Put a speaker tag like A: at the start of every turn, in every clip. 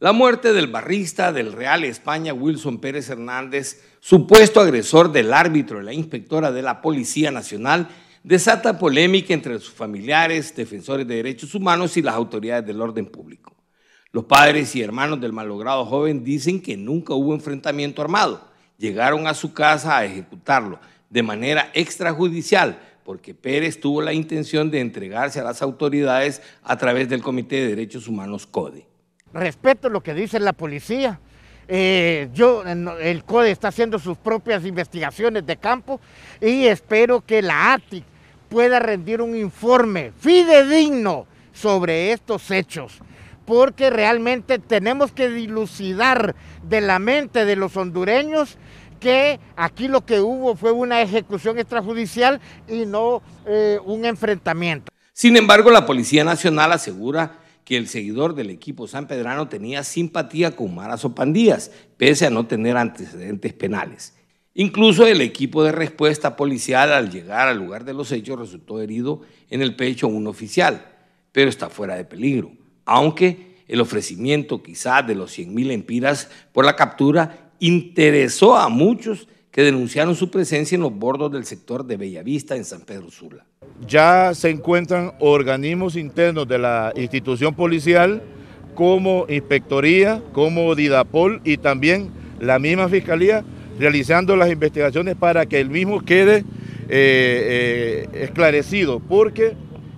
A: La muerte del barrista del Real España, Wilson Pérez Hernández, supuesto agresor del árbitro y la inspectora de la Policía Nacional, desata polémica entre sus familiares, defensores de derechos humanos y las autoridades del orden público. Los padres y hermanos del malogrado joven dicen que nunca hubo enfrentamiento armado. Llegaron a su casa a ejecutarlo de manera extrajudicial porque Pérez tuvo la intención de entregarse a las autoridades a través del Comité de Derechos Humanos Codi.
B: Respeto lo que dice la policía. Eh, yo, eh, el CODE está haciendo sus propias investigaciones de campo y espero que la ATIC pueda rendir un informe fidedigno sobre estos hechos, porque realmente tenemos que dilucidar de la mente de los hondureños que aquí lo que hubo fue una ejecución extrajudicial y no eh, un enfrentamiento.
A: Sin embargo, la Policía Nacional asegura que el seguidor del equipo San Pedrano tenía simpatía con maras o pandillas, pese a no tener antecedentes penales. Incluso el equipo de respuesta policial al llegar al lugar de los hechos resultó herido en el pecho un oficial, pero está fuera de peligro, aunque el ofrecimiento quizá de los 100.000 mil empiras por la captura interesó a muchos que denunciaron su presencia en los bordos del sector de Bellavista en San Pedro Sula. Ya se encuentran organismos internos de la institución policial como
C: Inspectoría, como Didapol y también la misma Fiscalía realizando las investigaciones para que el mismo quede eh, eh, esclarecido, porque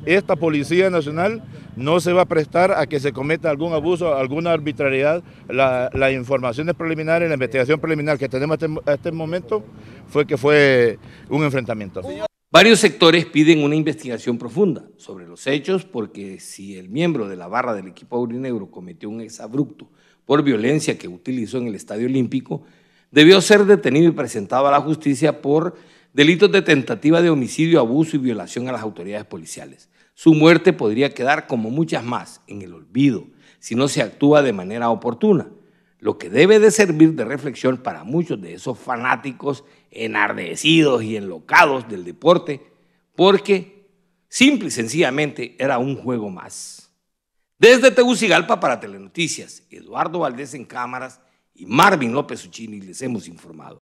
C: esta Policía Nacional no se va a prestar a que se cometa algún abuso, alguna arbitrariedad. La, las informaciones preliminares, la investigación preliminar que tenemos en este, este momento
A: fue que fue un enfrentamiento. Varios sectores piden una investigación profunda sobre los hechos porque si el miembro de la barra del equipo aurinegro cometió un exabrupto por violencia que utilizó en el Estadio Olímpico, debió ser detenido y presentado a la justicia por delitos de tentativa de homicidio, abuso y violación a las autoridades policiales. Su muerte podría quedar, como muchas más, en el olvido si no se actúa de manera oportuna, lo que debe de servir de reflexión para muchos de esos fanáticos enardecidos y enlocados del deporte, porque simple y sencillamente era un juego más. Desde Tegucigalpa para Telenoticias, Eduardo Valdés en cámaras y Marvin López Uchini les hemos informado.